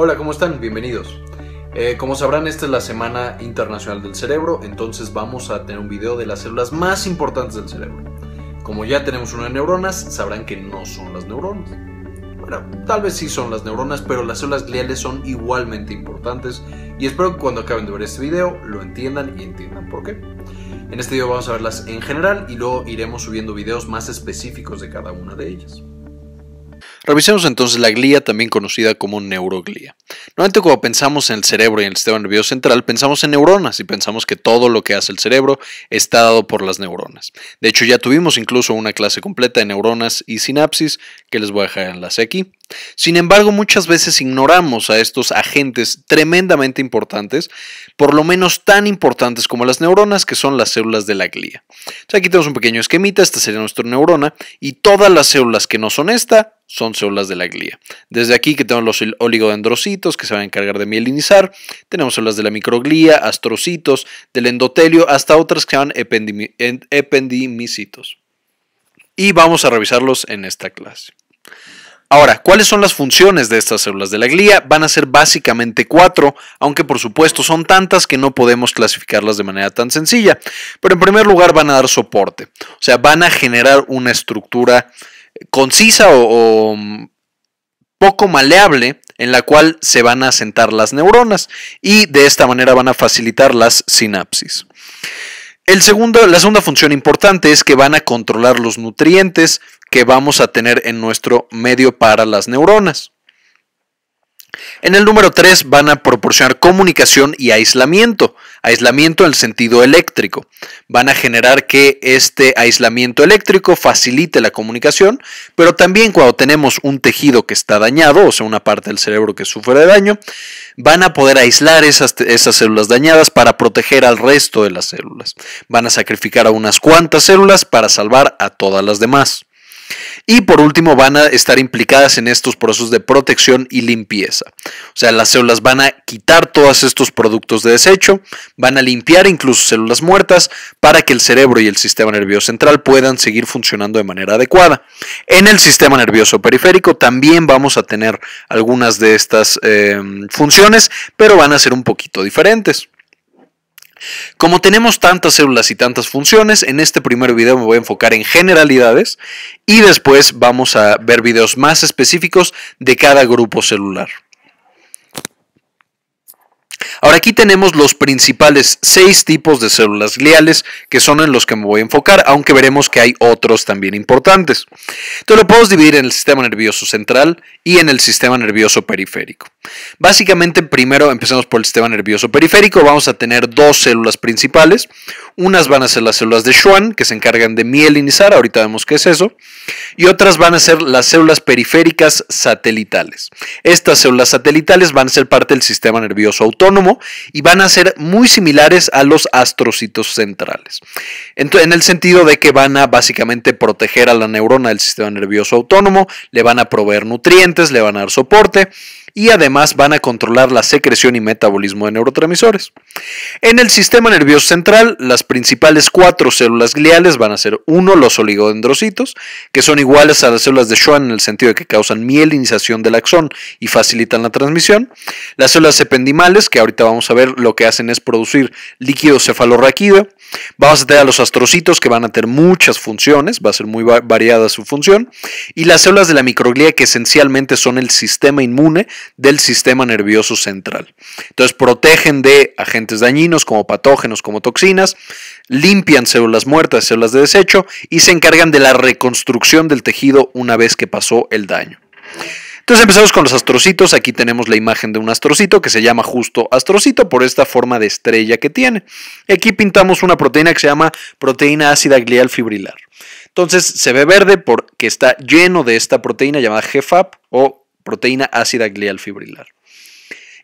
Hola, ¿cómo están? Bienvenidos. Eh, como sabrán, esta es la Semana Internacional del Cerebro, entonces vamos a tener un video de las células más importantes del cerebro. Como ya tenemos una de neuronas, sabrán que no son las neuronas. Bueno, tal vez sí son las neuronas, pero las células gliales son igualmente importantes y espero que cuando acaben de ver este video lo entiendan y entiendan por qué. En este video vamos a verlas en general y luego iremos subiendo videos más específicos de cada una de ellas. Revisemos entonces la glía, también conocida como neuroglía. Normalmente cuando pensamos en el cerebro y en el sistema nervioso central, pensamos en neuronas y pensamos que todo lo que hace el cerebro está dado por las neuronas. De hecho, ya tuvimos incluso una clase completa de neuronas y sinapsis que les voy a dejar enlace aquí. Sin embargo, muchas veces ignoramos a estos agentes tremendamente importantes, por lo menos tan importantes como las neuronas, que son las células de la glía. aquí tenemos un pequeño esquemita, esta sería nuestra neurona, y todas las células que no son esta son células de la glía. Desde aquí que tenemos los oligodendrocitos, que se van a encargar de mielinizar, tenemos células de la microglía, astrocitos, del endotelio, hasta otras que se llaman ependimicitos. Y vamos a revisarlos en esta clase. Ahora, ¿cuáles son las funciones de estas células de la glía? Van a ser básicamente cuatro, aunque por supuesto son tantas que no podemos clasificarlas de manera tan sencilla. Pero en primer lugar van a dar soporte, o sea, van a generar una estructura concisa o poco maleable en la cual se van a asentar las neuronas y de esta manera van a facilitar las sinapsis. El segundo, la segunda función importante es que van a controlar los nutrientes que vamos a tener en nuestro medio para las neuronas. En el número 3 van a proporcionar comunicación y aislamiento, aislamiento en el sentido eléctrico. Van a generar que este aislamiento eléctrico facilite la comunicación, pero también cuando tenemos un tejido que está dañado, o sea, una parte del cerebro que sufre de daño, van a poder aislar esas, esas células dañadas para proteger al resto de las células. Van a sacrificar a unas cuantas células para salvar a todas las demás. Y por último, van a estar implicadas en estos procesos de protección y limpieza. O sea, las células van a quitar todos estos productos de desecho, van a limpiar incluso células muertas para que el cerebro y el sistema nervioso central puedan seguir funcionando de manera adecuada. En el sistema nervioso periférico también vamos a tener algunas de estas eh, funciones, pero van a ser un poquito diferentes. Como tenemos tantas células y tantas funciones, en este primer video me voy a enfocar en generalidades y después vamos a ver videos más específicos de cada grupo celular. Ahora aquí tenemos los principales seis tipos de células gliales que son en los que me voy a enfocar, aunque veremos que hay otros también importantes. Entonces lo podemos dividir en el sistema nervioso central y en el sistema nervioso periférico. Básicamente, primero empecemos por el sistema nervioso periférico. Vamos a tener dos células principales. Unas van a ser las células de Schwann, que se encargan de mielinizar, ahorita vemos qué es eso. Y otras van a ser las células periféricas satelitales. Estas células satelitales van a ser parte del sistema nervioso autónomo y van a ser muy similares a los astrocitos centrales. En el sentido de que van a básicamente proteger a la neurona del sistema nervioso autónomo, le van a proveer nutrientes, le van a dar soporte y además van a controlar la secreción y metabolismo de neurotransmisores. En el sistema nervioso central, las principales cuatro células gliales van a ser uno, los oligodendrocitos, que son iguales a las células de Schwann en el sentido de que causan mielinización del axón y facilitan la transmisión. Las células ependimales, que ahorita vamos a ver, lo que hacen es producir líquido cefalorraquídeo. Vamos a tener a los astrocitos que van a tener muchas funciones, va a ser muy variada su función. Y las células de la microglía que esencialmente son el sistema inmune del sistema nervioso central. Entonces protegen de agentes dañinos como patógenos, como toxinas, limpian células muertas, células de desecho y se encargan de la reconstrucción del tejido una vez que pasó el daño. Entonces empezamos con los astrocitos. Aquí tenemos la imagen de un astrocito que se llama justo astrocito por esta forma de estrella que tiene. Aquí pintamos una proteína que se llama proteína ácida glial fibrilar. Entonces se ve verde porque está lleno de esta proteína llamada GFAP o proteína ácida glial fibrilar.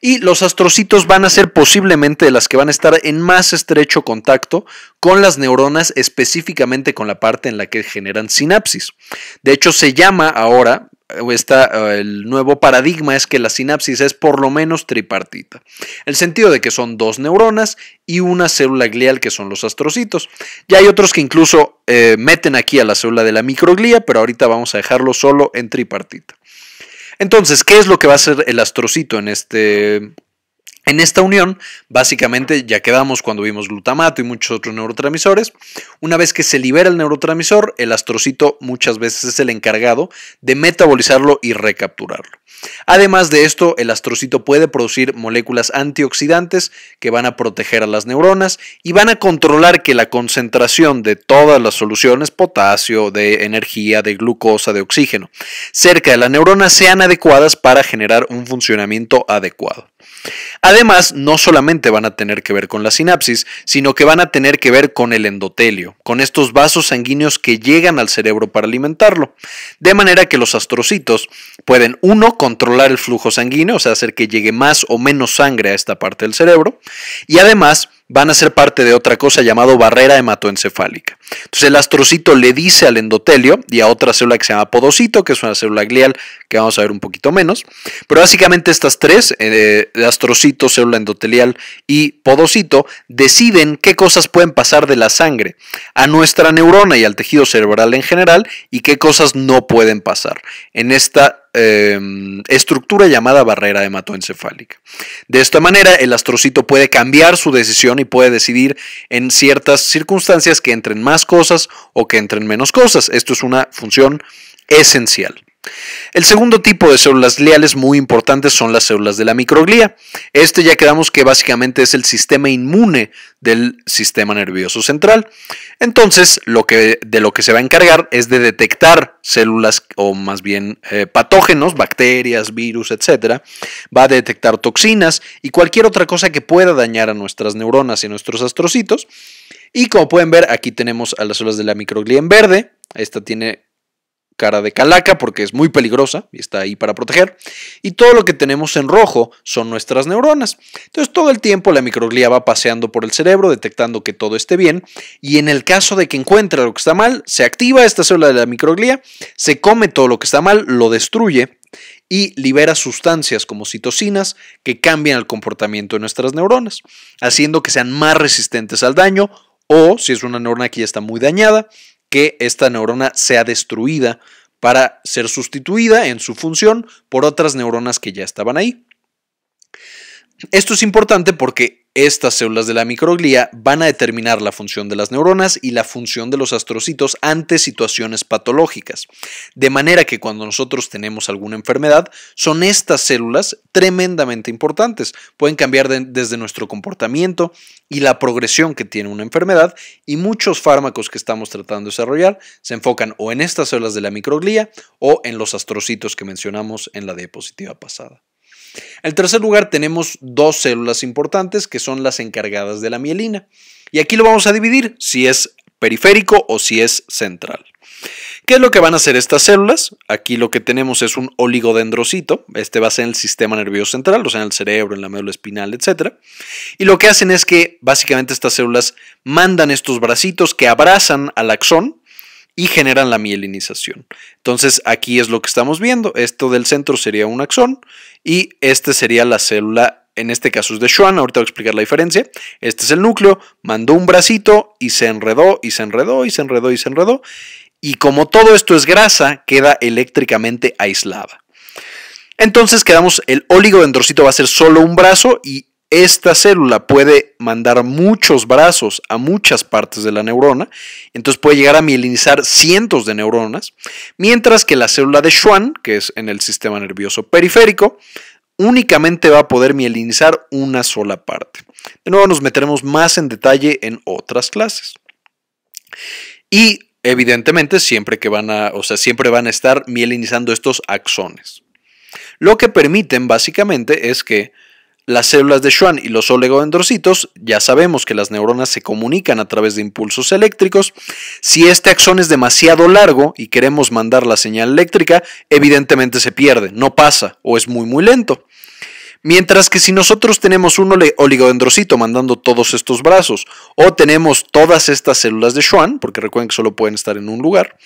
Y los astrocitos van a ser posiblemente las que van a estar en más estrecho contacto con las neuronas, específicamente con la parte en la que generan sinapsis. De hecho, se llama ahora, está eh, el nuevo paradigma es que la sinapsis es por lo menos tripartita. El sentido de que son dos neuronas y una célula glial que son los astrocitos. Ya hay otros que incluso eh, meten aquí a la célula de la microglía, pero ahorita vamos a dejarlo solo en tripartita. Entonces, ¿qué es lo que va a hacer el astrocito en este en esta unión, básicamente ya quedamos cuando vimos glutamato y muchos otros neurotransmisores, una vez que se libera el neurotransmisor, el astrocito muchas veces es el encargado de metabolizarlo y recapturarlo. Además de esto, el astrocito puede producir moléculas antioxidantes que van a proteger a las neuronas y van a controlar que la concentración de todas las soluciones, potasio, de energía, de glucosa, de oxígeno, cerca de la neurona sean adecuadas para generar un funcionamiento adecuado. Además, no solamente van a tener que ver con la sinapsis, sino que van a tener que ver con el endotelio, con estos vasos sanguíneos que llegan al cerebro para alimentarlo. De manera que los astrocitos pueden, uno, controlar el flujo sanguíneo, o sea, hacer que llegue más o menos sangre a esta parte del cerebro, y además van a ser parte de otra cosa llamado barrera hematoencefálica. Entonces el astrocito le dice al endotelio y a otra célula que se llama podocito, que es una célula glial que vamos a ver un poquito menos, pero básicamente estas tres, eh, astrocito, célula endotelial y podocito, deciden qué cosas pueden pasar de la sangre a nuestra neurona y al tejido cerebral en general y qué cosas no pueden pasar. En esta Em, estructura llamada barrera hematoencefálica. De esta manera, el astrocito puede cambiar su decisión y puede decidir en ciertas circunstancias que entren más cosas o que entren menos cosas. Esto es una función esencial. El segundo tipo de células gliales muy importantes son las células de la microglía. Este ya quedamos que básicamente es el sistema inmune del sistema nervioso central. Entonces, lo que, de lo que se va a encargar es de detectar células o más bien eh, patógenos, bacterias, virus, etc. Va a detectar toxinas y cualquier otra cosa que pueda dañar a nuestras neuronas y a nuestros astrocitos. Y como pueden ver, aquí tenemos a las células de la microglía en verde. Esta tiene cara de calaca porque es muy peligrosa y está ahí para proteger. Y todo lo que tenemos en rojo son nuestras neuronas. Entonces todo el tiempo la microglía va paseando por el cerebro detectando que todo esté bien y en el caso de que encuentre lo que está mal, se activa esta célula de la microglía, se come todo lo que está mal, lo destruye y libera sustancias como citocinas que cambian el comportamiento de nuestras neuronas, haciendo que sean más resistentes al daño o si es una neurona que ya está muy dañada, que esta neurona sea destruida para ser sustituida en su función por otras neuronas que ya estaban ahí. Esto es importante porque estas células de la microglía van a determinar la función de las neuronas y la función de los astrocitos ante situaciones patológicas. De manera que cuando nosotros tenemos alguna enfermedad, son estas células tremendamente importantes. Pueden cambiar desde nuestro comportamiento y la progresión que tiene una enfermedad y muchos fármacos que estamos tratando de desarrollar se enfocan o en estas células de la microglía o en los astrocitos que mencionamos en la diapositiva pasada. En tercer lugar tenemos dos células importantes que son las encargadas de la mielina. Y aquí lo vamos a dividir si es periférico o si es central. ¿Qué es lo que van a hacer estas células? Aquí lo que tenemos es un oligodendrocito, este va a ser el sistema nervioso central, o sea, en el cerebro, en la médula espinal, etc. Y lo que hacen es que básicamente estas células mandan estos bracitos que abrazan al axón y generan la mielinización. Entonces, aquí es lo que estamos viendo, esto del centro sería un axón y esta sería la célula, en este caso es de Schwann, ahorita voy a explicar la diferencia. Este es el núcleo, mandó un bracito y se enredó y se enredó y se enredó y se enredó. Y como todo esto es grasa, queda eléctricamente aislada. Entonces quedamos, el oligodendrocito va a ser solo un brazo y esta célula puede mandar muchos brazos a muchas partes de la neurona, entonces puede llegar a mielinizar cientos de neuronas, mientras que la célula de Schwann, que es en el sistema nervioso periférico, únicamente va a poder mielinizar una sola parte. De nuevo nos meteremos más en detalle en otras clases. Y evidentemente siempre que van a, o sea, siempre van a estar mielinizando estos axones. Lo que permiten básicamente es que las células de Schwann y los oligodendrocitos, ya sabemos que las neuronas se comunican a través de impulsos eléctricos. Si este axón es demasiado largo y queremos mandar la señal eléctrica, evidentemente se pierde, no pasa o es muy muy lento. Mientras que si nosotros tenemos un oligodendrocito mandando todos estos brazos o tenemos todas estas células de Schwann, porque recuerden que solo pueden estar en un lugar,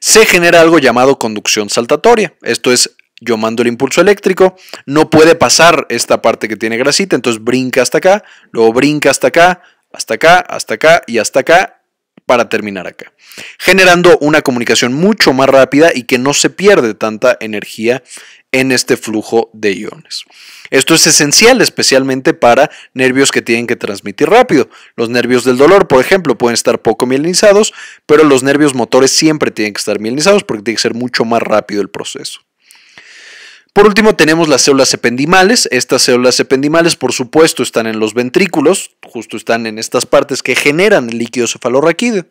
se genera algo llamado conducción saltatoria. Esto es yo mando el impulso eléctrico, no puede pasar esta parte que tiene grasita, entonces brinca hasta acá, luego brinca hasta acá, hasta acá, hasta acá y hasta acá para terminar acá, generando una comunicación mucho más rápida y que no se pierde tanta energía en este flujo de iones. Esto es esencial especialmente para nervios que tienen que transmitir rápido. Los nervios del dolor, por ejemplo, pueden estar poco mielinizados, pero los nervios motores siempre tienen que estar mielinizados porque tiene que ser mucho más rápido el proceso. Por último, tenemos las células ependimales. Estas células ependimales, por supuesto, están en los ventrículos, justo están en estas partes que generan el líquido cefalorraquídeo.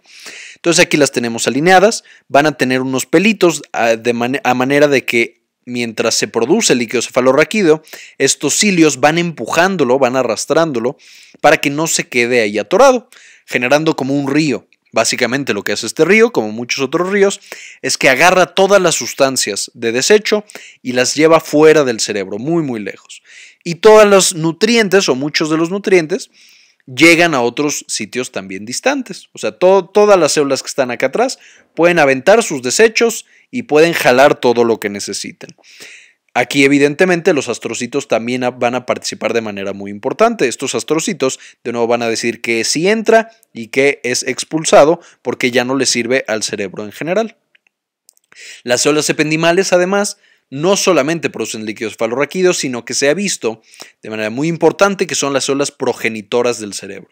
Entonces aquí las tenemos alineadas, van a tener unos pelitos ah, a, de manera de que mientras se produce el líquido cefalorraquídeo, estos cilios van empujándolo, van arrastrándolo para que no se quede ahí atorado, generando como un río. Básicamente lo que hace este río, como muchos otros ríos, es que agarra todas las sustancias de desecho y las lleva fuera del cerebro, muy, muy lejos. Y todos los nutrientes, o muchos de los nutrientes, llegan a otros sitios también distantes. O sea, todas las células que están acá atrás pueden aventar sus desechos y pueden jalar todo lo que necesiten. Aquí evidentemente los astrocitos también van a participar de manera muy importante. Estos astrocitos de nuevo van a decir que sí entra y que es expulsado porque ya no le sirve al cerebro en general. Las células ependimales además no solamente producen líquidos falorraquídeos, sino que se ha visto de manera muy importante que son las células progenitoras del cerebro.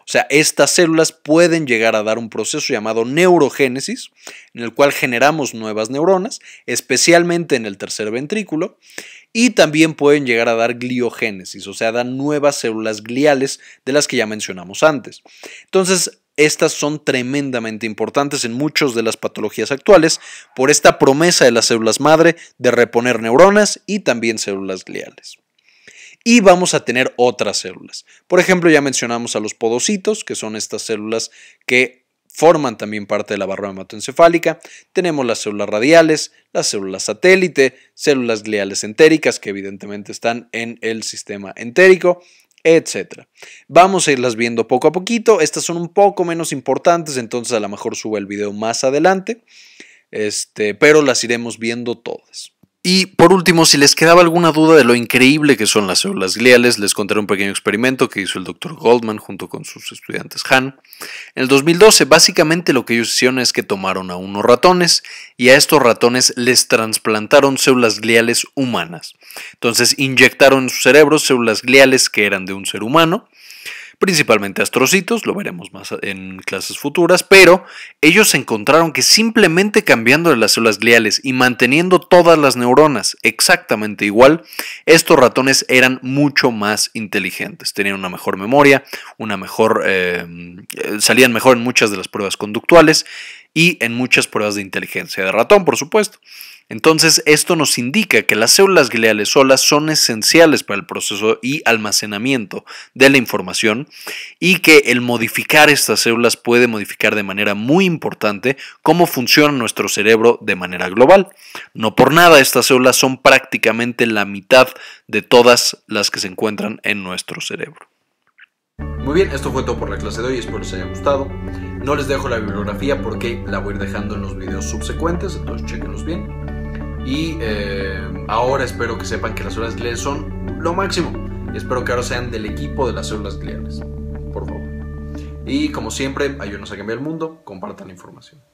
O sea, estas células pueden llegar a dar un proceso llamado neurogénesis, en el cual generamos nuevas neuronas, especialmente en el tercer ventrículo, y también pueden llegar a dar gliogénesis, o sea, dan nuevas células gliales de las que ya mencionamos antes. Entonces, estas son tremendamente importantes en muchas de las patologías actuales por esta promesa de las células madre de reponer neuronas y también células gliales y vamos a tener otras células. Por ejemplo, ya mencionamos a los podocitos, que son estas células que forman también parte de la barra hematoencefálica. Tenemos las células radiales, las células satélite, células gliales entéricas, que evidentemente están en el sistema entérico, etcétera, Vamos a irlas viendo poco a poquito. Estas son un poco menos importantes, entonces a lo mejor suba el video más adelante. Este, pero las iremos viendo todas. Y por último, si les quedaba alguna duda de lo increíble que son las células gliales, les contaré un pequeño experimento que hizo el doctor Goldman junto con sus estudiantes Han. En el 2012, básicamente lo que ellos hicieron es que tomaron a unos ratones y a estos ratones les trasplantaron células gliales humanas. Entonces inyectaron en sus cerebros células gliales que eran de un ser humano principalmente astrocitos, lo veremos más en clases futuras, pero ellos encontraron que simplemente cambiando las células gliales y manteniendo todas las neuronas exactamente igual, estos ratones eran mucho más inteligentes, tenían una mejor memoria, una mejor, eh, eh, salían mejor en muchas de las pruebas conductuales y en muchas pruebas de inteligencia de ratón, por supuesto. Entonces, esto nos indica que las células gliales solas son esenciales para el proceso y almacenamiento de la información y que el modificar estas células puede modificar de manera muy importante cómo funciona nuestro cerebro de manera global. No por nada, estas células son prácticamente la mitad de todas las que se encuentran en nuestro cerebro. Muy bien, esto fue todo por la clase de hoy, espero les haya gustado. No les dejo la bibliografía porque la voy a ir dejando en los videos subsecuentes, entonces chequenlos bien. Y eh, ahora espero que sepan que las células gliales son lo máximo. Espero que ahora sean del equipo de las células gliales. Por favor. Y como siempre, ayúdenos a cambiar el mundo, compartan la información.